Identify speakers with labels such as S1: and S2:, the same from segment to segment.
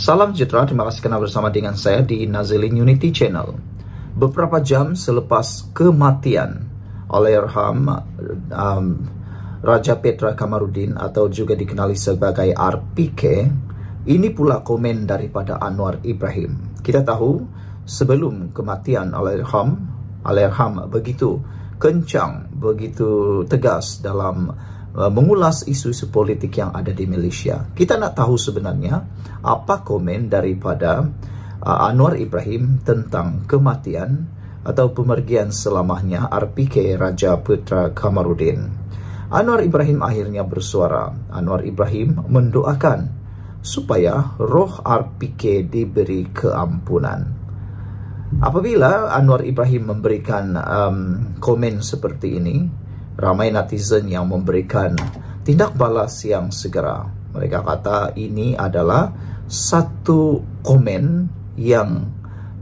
S1: Salam sejahtera, terima kasih kerana bersama dengan saya di Nazilin Unity Channel. Beberapa jam selepas kematian oleh Erham um, Raja Petra Kamarudin atau juga dikenali sebagai RPK, ini pula komen daripada Anwar Ibrahim. Kita tahu sebelum kematian oleh Erham, oleh Erham begitu kencang, begitu tegas dalam Eh, mengulas isu-isu politik yang ada di Malaysia. Kita nak tahu sebenarnya apa komen daripada uh, Anwar Ibrahim tentang kematian atau pemergian selamanya RPK Raja Putra Kamarudin. Anwar Ibrahim akhirnya bersuara. Anwar Ibrahim mendoakan supaya roh RPK diberi keampunan. Apabila Anwar Ibrahim memberikan um, komen seperti ini, ramai netizen yang memberikan tindak balas yang segera. Mereka kata ini adalah satu komen yang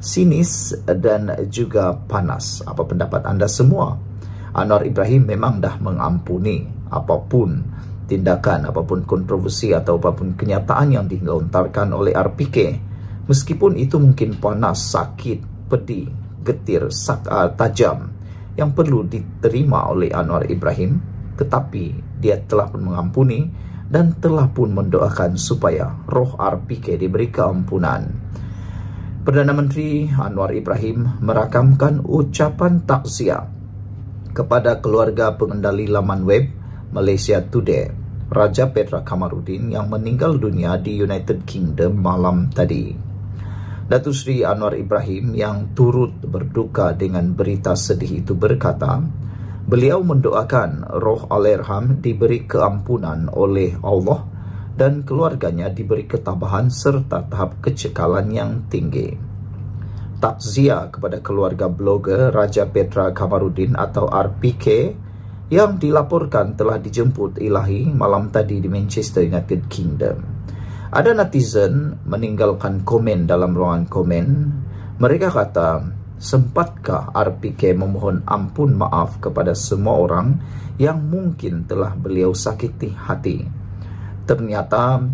S1: sinis dan juga panas. Apa pendapat anda semua? Anwar Ibrahim memang dah mengampuni apapun tindakan, apapun kontroversi atau apapun kenyataan yang dilontarkan oleh RPK. Meskipun itu mungkin panas, sakit, pedih, getir, sak, uh, tajam yang perlu diterima oleh Anwar Ibrahim tetapi dia telah pun mengampuni dan telah pun mendoakan supaya roh RPK diberi keampunan. Perdana Menteri Anwar Ibrahim merakamkan ucapan takziah kepada keluarga pengendali laman web Malaysia Today, Raja Petra Kamarudin yang meninggal dunia di United Kingdom malam tadi. Datu Sri Anwar Ibrahim yang turut berduka dengan berita sedih itu berkata, beliau mendoakan roh Alirham diberi keampunan oleh Allah dan keluarganya diberi ketabahan serta tahap kecekalan yang tinggi. Takziah kepada keluarga blogger Raja Petra Kamarudin atau RPK yang dilaporkan telah dijemput ilahi malam tadi di Manchester United Kingdom. Ada netizen meninggalkan komen dalam ruangan komen. Mereka kata, sempatkah RPK memohon ampun maaf kepada semua orang yang mungkin telah beliau sakiti hati? Ternyata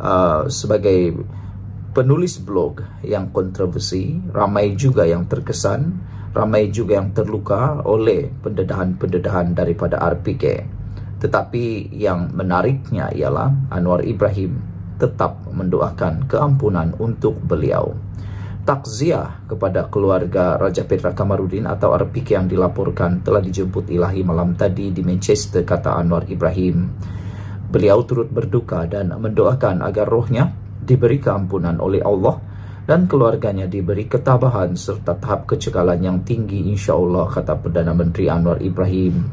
S1: uh, sebagai penulis blog yang kontroversi, ramai juga yang terkesan, ramai juga yang terluka oleh pendedahan-pendedahan daripada RPK. Tetapi yang menariknya ialah Anwar Ibrahim tetap mendoakan keampunan untuk beliau. Takziah kepada keluarga Raja Petra Kamarudin atau RPK yang dilaporkan telah dijemput ilahi malam tadi di Manchester, kata Anwar Ibrahim. Beliau turut berduka dan mendoakan agar rohnya diberi keampunan oleh Allah dan keluarganya diberi ketabahan serta tahap kecekalan yang tinggi insya Allah kata Perdana Menteri Anwar Ibrahim.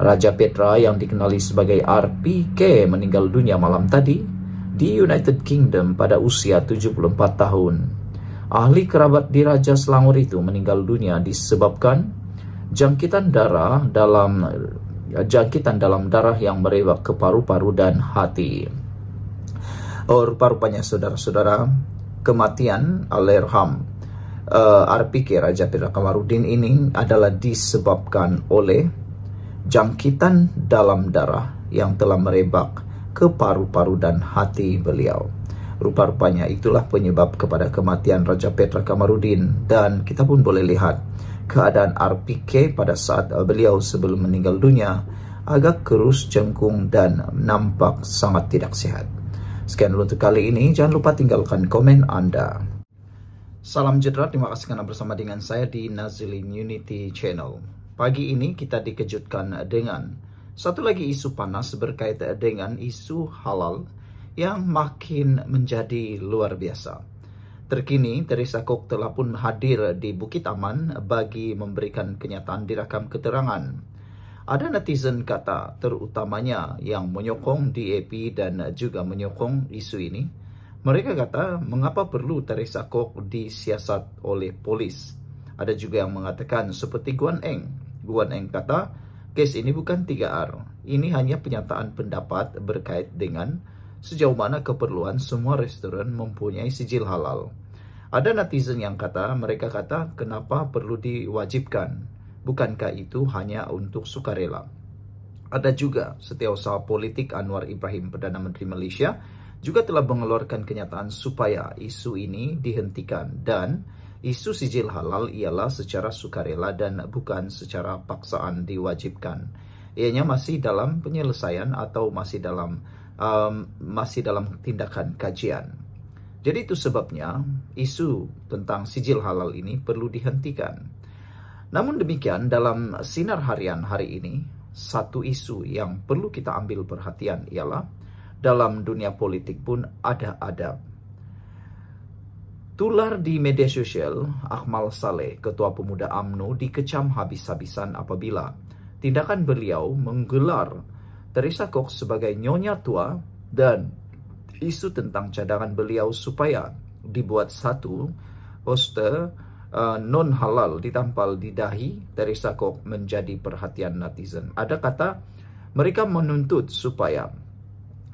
S1: Raja Petra yang dikenali sebagai RPK meninggal dunia malam tadi di United Kingdom pada usia 74 tahun. Ahli kerabat di Raja Selangor itu meninggal dunia disebabkan jangkitan darah dalam eh, jangkitan dalam darah yang merebak ke paru-paru dan hati. Oh, rupa-rupanya saudara-saudara, kematian Alerham uh, eh, RPK Raja Pira Kamarudin ini adalah disebabkan oleh jangkitan dalam darah yang telah merebak ke paru-paru dan hati beliau. Rupa-rupanya itulah penyebab kepada kematian Raja Petra Kamarudin dan kita pun boleh lihat keadaan RPK pada saat eh, beliau sebelum meninggal dunia agak kerus cengkung dan nampak sangat tidak sihat. Sekian dulu untuk kali ini, jangan lupa tinggalkan komen Anda. Salam jedera, terima kasih kerana bersama dengan saya di Nazilin Unity Channel. Pagi ini kita dikejutkan dengan... Satu lagi isu panas berkaitan dengan isu halal yang makin menjadi luar biasa. Terkini, Teresa Kok telah pun hadir di Bukit Aman bagi memberikan kenyataan di rakam keterangan. Ada netizen kata terutamanya yang menyokong DAP dan juga menyokong isu ini. Mereka kata mengapa perlu Teresa Kok disiasat oleh polis. Ada juga yang mengatakan seperti Guan Eng. Guan Eng kata, Kes ini bukan 3R. Ini hanya penyataan pendapat berkait dengan sejauh mana keperluan semua restoran mempunyai sijil halal. Ada netizen yang kata, mereka kata kenapa perlu diwajibkan. Bukankah itu hanya untuk sukarela? Ada juga setiausaha politik Anwar Ibrahim, Perdana Menteri Malaysia, juga telah mengeluarkan kenyataan supaya isu ini dihentikan dan... Isu sijil halal ialah secara sukarela dan bukan secara paksaan diwajibkan. Ianya masih dalam penyelesaian atau masih dalam um, masih dalam tindakan kajian. Jadi itu sebabnya isu tentang sijil halal ini perlu dihentikan. Namun demikian dalam sinar harian hari ini satu isu yang perlu kita ambil perhatian ialah dalam dunia politik pun ada adab Tular di media sosial, Akmal Saleh, ketua pemuda AMNO, dikecam habis-habisan apabila tindakan beliau menggelar Teresa Cox sebagai nyonya tua dan isu tentang cadangan beliau supaya dibuat satu poster uh, non-halal ditampal di dahi Teresa Cox menjadi perhatian netizen. Ada kata mereka menuntut supaya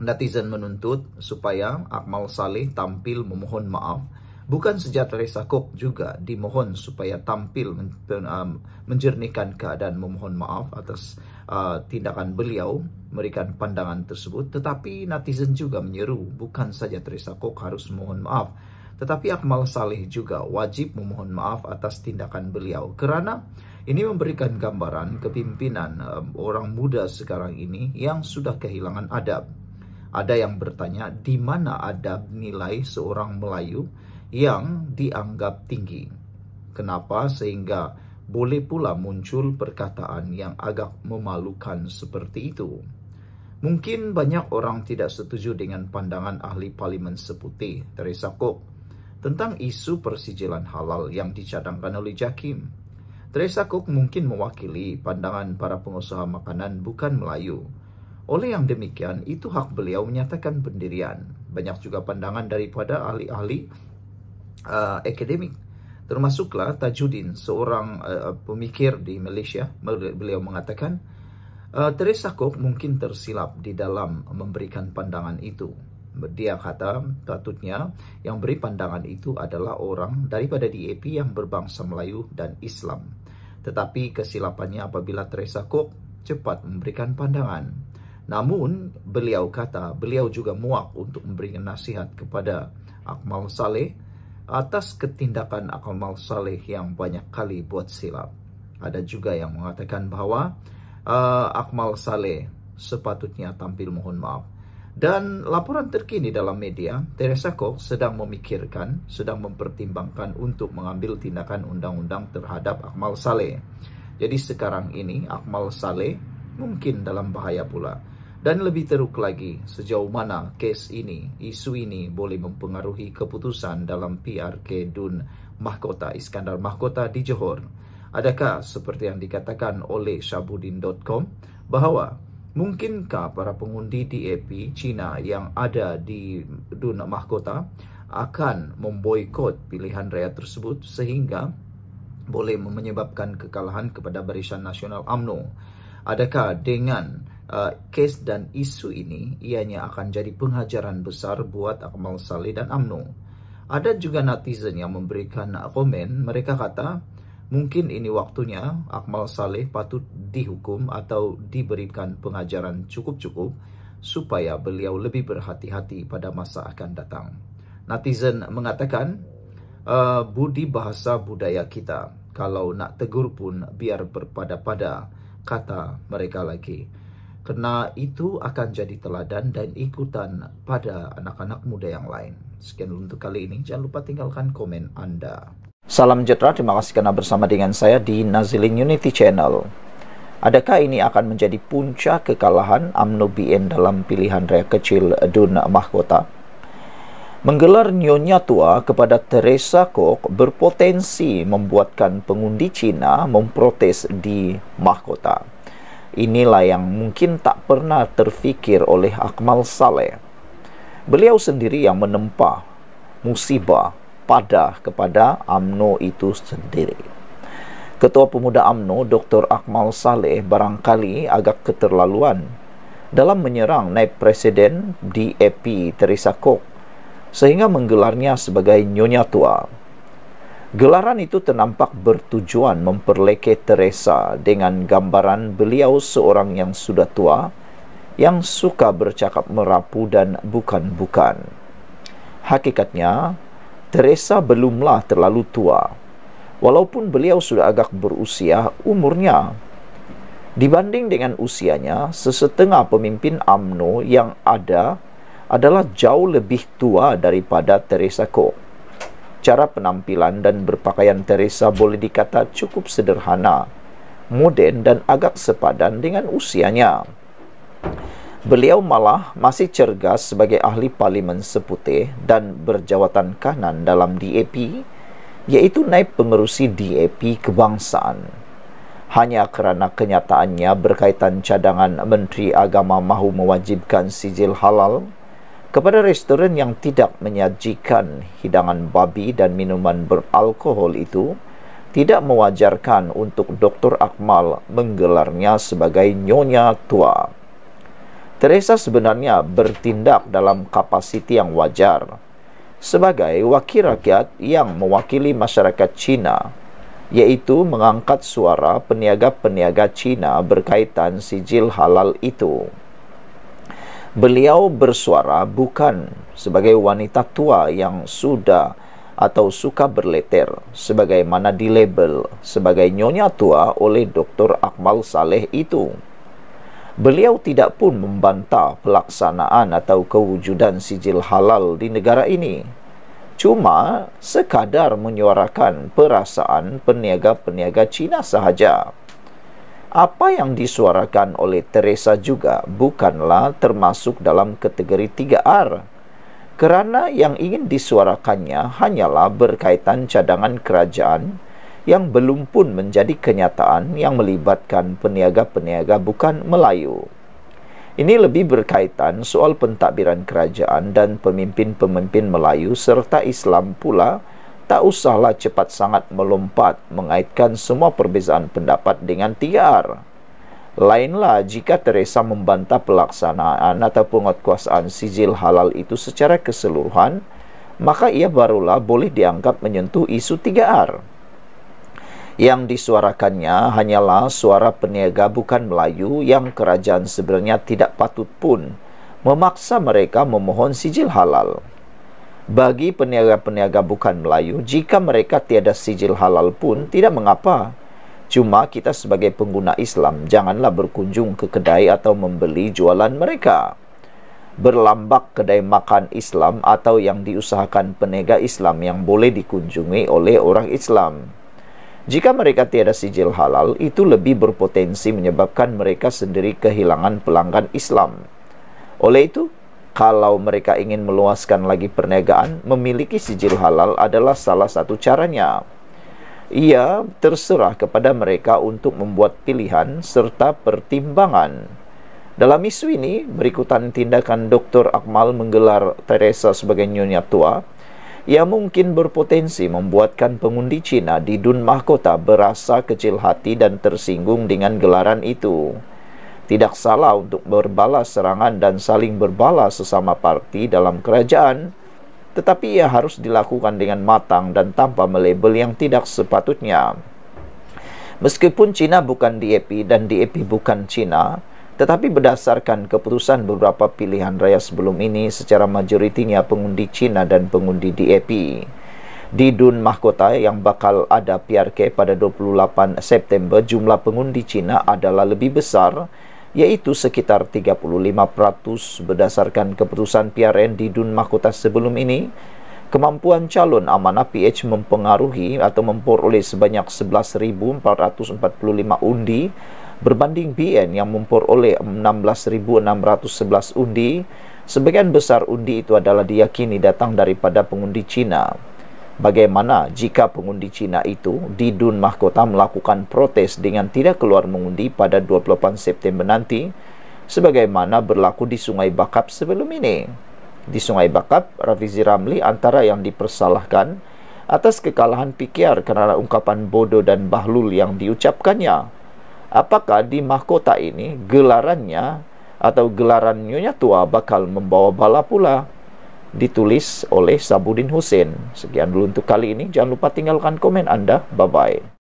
S1: netizen menuntut supaya Akmal Saleh tampil memohon maaf. Bukan saja Teresa Cook juga dimohon supaya tampil um, menjernihkan keadaan memohon maaf atas uh, tindakan beliau memberikan pandangan tersebut. Tetapi netizen juga menyeru bukan saja Teresa Cook harus memohon maaf. Tetapi Akmal Saleh juga wajib memohon maaf atas tindakan beliau. Kerana ini memberikan gambaran kepimpinan um, orang muda sekarang ini yang sudah kehilangan adab. Ada yang bertanya, di mana adab nilai seorang Melayu yang dianggap tinggi. Kenapa sehingga boleh pula muncul perkataan yang agak memalukan seperti itu? Mungkin banyak orang tidak setuju dengan pandangan ahli parlimen seputih, Teresa Kok tentang isu persijilan halal yang dicadangkan oleh Jakim. Teresa Kok mungkin mewakili pandangan para pengusaha makanan bukan Melayu. Oleh yang demikian, itu hak beliau menyatakan pendirian. Banyak juga pandangan daripada ahli-ahli uh, akademik termasuklah Tajuddin seorang uh, pemikir di Malaysia beliau mengatakan uh, Teresa Kok mungkin tersilap di dalam memberikan pandangan itu dia kata patutnya yang beri pandangan itu adalah orang daripada DAP yang berbangsa Melayu dan Islam tetapi kesilapannya apabila Teresa Kok cepat memberikan pandangan namun beliau kata beliau juga muak untuk memberikan nasihat kepada Akmal Saleh atas ketindakan akmal saleh yang banyak kali buat silap. Ada juga yang mengatakan bahwa uh, akmal saleh sepatutnya tampil mohon maaf. Dan laporan terkini dalam media, Teresa Koch sedang memikirkan, sedang mempertimbangkan untuk mengambil tindakan undang-undang terhadap Akmal Saleh. Jadi sekarang ini Akmal Saleh mungkin dalam bahaya pula dan lebih teruk lagi sejauh mana kes ini, isu ini boleh mempengaruhi keputusan dalam PRK Dun Mahkota Iskandar Mahkota di Johor. Adakah seperti yang dikatakan oleh Syabudin.com bahawa mungkinkah para pengundi di EP China yang ada di Dun Mahkota akan memboikot pilihan raya tersebut sehingga boleh menyebabkan kekalahan kepada Barisan Nasional AMNO? Adakah dengan uh, kes dan isu ini ianya akan jadi pengajaran besar buat Akmal Saleh dan AMNO. Ada juga netizen yang memberikan komen, mereka kata mungkin ini waktunya Akmal Saleh patut dihukum atau diberikan pengajaran cukup-cukup supaya beliau lebih berhati-hati pada masa akan datang. Netizen mengatakan, e, budi bahasa budaya kita, kalau nak tegur pun biar berpada-pada, kata mereka lagi. Kena itu akan jadi teladan dan ikutan pada anak-anak muda yang lain. Sekian untuk kali ini, jangan lupa tinggalkan komen Anda. Salam sejahtera, terima kasih kerana bersama dengan saya di Nazilin Unity Channel. Adakah ini akan menjadi puncak kekalahan UMNO BN dalam pilihan raya kecil Dun Mahkota? Menggelar Nyonya Tua kepada Teresa Kok berpotensi membuatkan pengundi Cina memprotes di Mahkota. Inilah yang mungkin tak pernah terfikir oleh Akmal Saleh. Beliau sendiri yang menempa musibah pada kepada AMNO itu sendiri. Ketua Pemuda AMNO Dr. Akmal Saleh barangkali agak keterlaluan dalam menyerang naib presiden DAP Teresa Kok sehingga menggelarnya sebagai Nyonya Tua. Gelaran itu ternampak bertujuan memperleke Teresa dengan gambaran beliau seorang yang sudah tua yang suka bercakap merapu dan bukan-bukan. Hakikatnya, Teresa belumlah terlalu tua. Walaupun beliau sudah agak berusia umurnya, dibanding dengan usianya, sesetengah pemimpin AMNO yang ada adalah jauh lebih tua daripada Teresa Koch. Cara penampilan dan berpakaian Teresa boleh dikata cukup sederhana, moden dan agak sepadan dengan usianya. Beliau malah masih cergas sebagai ahli parlimen seputih dan berjawatan kanan dalam DAP, iaitu naib pengerusi DAP kebangsaan. Hanya kerana kenyataannya berkaitan cadangan Menteri Agama mahu mewajibkan sijil halal kepada restoran yang tidak menyajikan hidangan babi dan minuman beralkohol itu tidak mewajarkan untuk Dr. Akmal menggelarnya sebagai Nyonya Tua. Teresa sebenarnya bertindak dalam kapasiti yang wajar sebagai wakil rakyat yang mewakili masyarakat Cina yaitu mengangkat suara peniaga-peniaga Cina berkaitan sijil halal itu beliau bersuara bukan sebagai wanita tua yang sudah atau suka berleter sebagaimana dilabel sebagai nyonya tua oleh Dr. Akmal Saleh itu. Beliau tidak pun membantah pelaksanaan atau kewujudan sijil halal di negara ini. Cuma sekadar menyuarakan perasaan peniaga-peniaga Cina sahaja apa yang disuarakan oleh Teresa juga bukanlah termasuk dalam kategori 3R. Kerana yang ingin disuarakannya hanyalah berkaitan cadangan kerajaan yang belum pun menjadi kenyataan yang melibatkan peniaga-peniaga bukan Melayu. Ini lebih berkaitan soal pentadbiran kerajaan dan pemimpin-pemimpin Melayu serta Islam pula tak usahlah cepat sangat melompat mengaitkan semua perbezaan pendapat dengan Tiar. Lainlah jika Teresa membantah pelaksanaan atau penguatkuasaan sijil halal itu secara keseluruhan, maka ia barulah boleh dianggap menyentuh isu 3R. Yang disuarakannya hanyalah suara peniaga bukan Melayu yang kerajaan sebenarnya tidak patut pun memaksa mereka memohon sijil halal bagi peniaga-peniaga bukan Melayu jika mereka tiada sijil halal pun tidak mengapa cuma kita sebagai pengguna Islam janganlah berkunjung ke kedai atau membeli jualan mereka berlambak kedai makan Islam atau yang diusahakan peniaga Islam yang boleh dikunjungi oleh orang Islam jika mereka tiada sijil halal, itu lebih berpotensi menyebabkan mereka sendiri kehilangan pelanggan Islam. Oleh itu, kalau mereka ingin meluaskan lagi perniagaan, memiliki sijil halal adalah salah satu caranya. Ia terserah kepada mereka untuk membuat pilihan serta pertimbangan. Dalam isu ini, berikutan tindakan Dr. Akmal menggelar Teresa sebagai nyonya tua, ia mungkin berpotensi membuatkan pengundi Cina di Dun Mahkota berasa kecil hati dan tersinggung dengan gelaran itu tidak salah untuk berbalas serangan dan saling berbalas sesama parti dalam kerajaan, tetapi ia harus dilakukan dengan matang dan tanpa melabel yang tidak sepatutnya. Meskipun China bukan DAP dan DAP bukan China, tetapi berdasarkan keputusan beberapa pilihan raya sebelum ini secara majoritinya pengundi China dan pengundi DAP. Di Dun Mahkota yang bakal ada PRK pada 28 September, jumlah pengundi China adalah lebih besar iaitu sekitar 35% berdasarkan keputusan PRN di Dun Mahkota sebelum ini, kemampuan calon amanah PH mempengaruhi atau memperoleh sebanyak 11,445 undi berbanding BN yang memperoleh 16,611 undi, sebagian besar undi itu adalah diyakini datang daripada pengundi Cina bagaimana jika pengundi Cina itu di Dun Mahkota melakukan protes dengan tidak keluar mengundi pada 28 September nanti sebagaimana berlaku di Sungai Bakap sebelum ini. Di Sungai Bakap, Rafizi Ramli antara yang dipersalahkan atas kekalahan pikir kerana ungkapan bodoh dan bahlul yang diucapkannya. Apakah di mahkota ini gelarannya atau gelaran nyonya tua bakal membawa bala pula? ditulis oleh Sabudin Hussein. Sekian dulu untuk kali ini. Jangan lupa tinggalkan komen Anda. Bye-bye.